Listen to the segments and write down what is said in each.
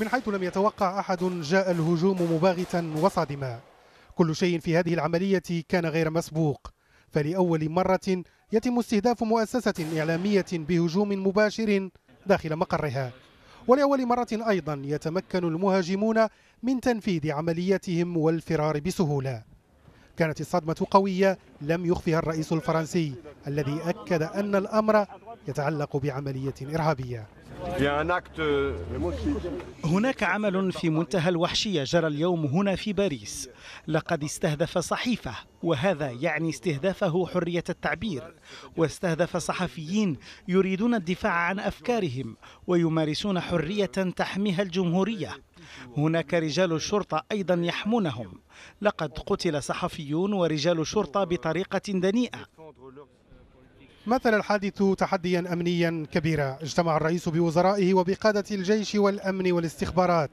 من حيث لم يتوقع أحد جاء الهجوم مباغتا وصادما كل شيء في هذه العملية كان غير مسبوق فلأول مرة يتم استهداف مؤسسة إعلامية بهجوم مباشر داخل مقرها ولأول مرة أيضا يتمكن المهاجمون من تنفيذ عملياتهم والفرار بسهولة كانت الصدمة قوية لم يخفها الرئيس الفرنسي الذي أكد أن الأمر يتعلق بعملية إرهابية هناك عمل في منتهى الوحشية جرى اليوم هنا في باريس لقد استهدف صحيفة وهذا يعني استهدافه حرية التعبير واستهدف صحفيين يريدون الدفاع عن أفكارهم ويمارسون حرية تحميها الجمهورية هناك رجال الشرطة أيضا يحمونهم لقد قتل صحفيون ورجال شرطة بطريقة دنيئة مثل الحادث تحديا أمنيا كبيرا اجتمع الرئيس بوزرائه وبقادة الجيش والأمن والاستخبارات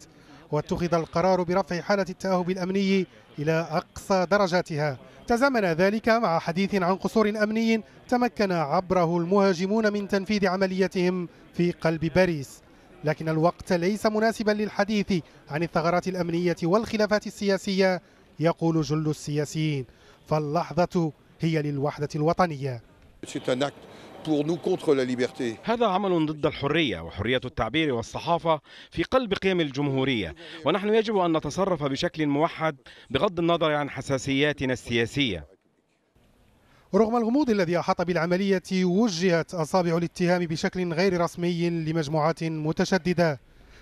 واتخذ القرار برفع حالة التأهب الأمني إلى أقصى درجاتها تزامن ذلك مع حديث عن قصور أمني تمكن عبره المهاجمون من تنفيذ عمليتهم في قلب باريس لكن الوقت ليس مناسبا للحديث عن الثغرات الأمنية والخلافات السياسية يقول جل السياسيين فاللحظة هي للوحدة الوطنية هذا عمل ضد الحرية وحرية التعبير والصحافة في قلب قيم الجمهورية ونحن يجب أن نتصرف بشكل موحد بغض النظر عن حساسياتنا السياسية رغم الغموض الذي أحاط بالعملية وجهت أصابع الاتهام بشكل غير رسمي لمجموعات متشددة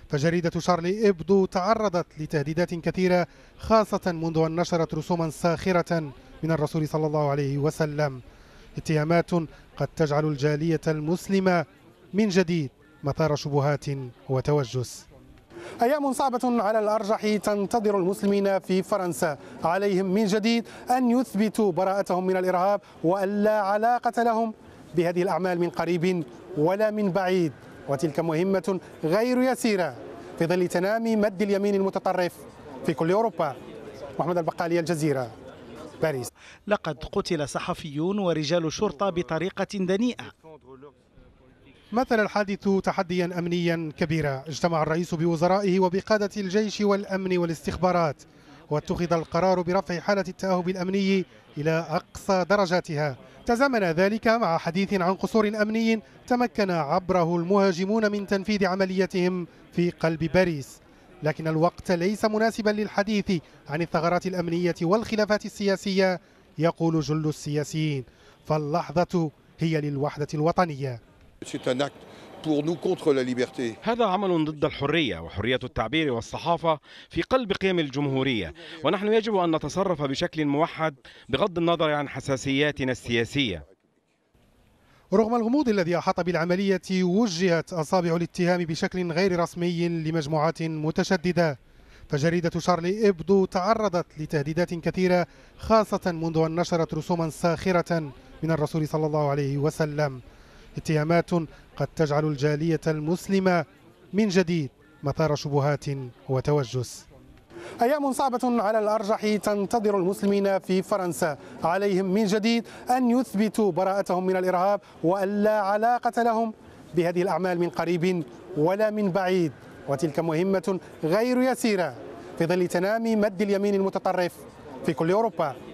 فجريدة شارلي إبدو تعرضت لتهديدات كثيرة خاصة منذ أن نشرت رسوما ساخرة من الرسول صلى الله عليه وسلم اتهامات قد تجعل الجالية المسلمة من جديد مثار شبهات وتوجس أيام صعبة على الأرجح تنتظر المسلمين في فرنسا عليهم من جديد أن يثبتوا براءتهم من الإرهاب وأن لا علاقة لهم بهذه الأعمال من قريب ولا من بعيد وتلك مهمة غير يسيرة في ظل تنامي مد اليمين المتطرف في كل أوروبا محمد البقالي الجزيرة باريس لقد قتل صحفيون ورجال شرطة بطريقة دنيئة مثل الحادث تحديا أمنيا كبيرا اجتمع الرئيس بوزرائه وبقادة الجيش والأمن والاستخبارات واتخذ القرار برفع حالة التأهب الأمني إلى أقصى درجاتها تزامن ذلك مع حديث عن قصور أمني تمكن عبره المهاجمون من تنفيذ عمليتهم في قلب باريس لكن الوقت ليس مناسبا للحديث عن الثغرات الأمنية والخلافات السياسية يقول جل السياسيين فاللحظة هي للوحدة الوطنية هذا عمل ضد الحرية وحرية التعبير والصحافة في قلب قيم الجمهورية ونحن يجب أن نتصرف بشكل موحد بغض النظر عن حساسياتنا السياسية رغم الغموض الذي أحاط بالعملية وجهت أصابع الاتهام بشكل غير رسمي لمجموعات متشددة فجريدة شارلي إبدو تعرضت لتهديدات كثيرة خاصة منذ أن نشرت رسوما ساخرة من الرسول صلى الله عليه وسلم اتهامات قد تجعل الجالية المسلمة من جديد مثار شبهات وتوجس أيام صعبة على الأرجح تنتظر المسلمين في فرنسا عليهم من جديد أن يثبتوا براءتهم من الإرهاب وأن لا علاقة لهم بهذه الأعمال من قريب ولا من بعيد وتلك مهمة غير يسيرة في ظل تنامي مد اليمين المتطرف في كل أوروبا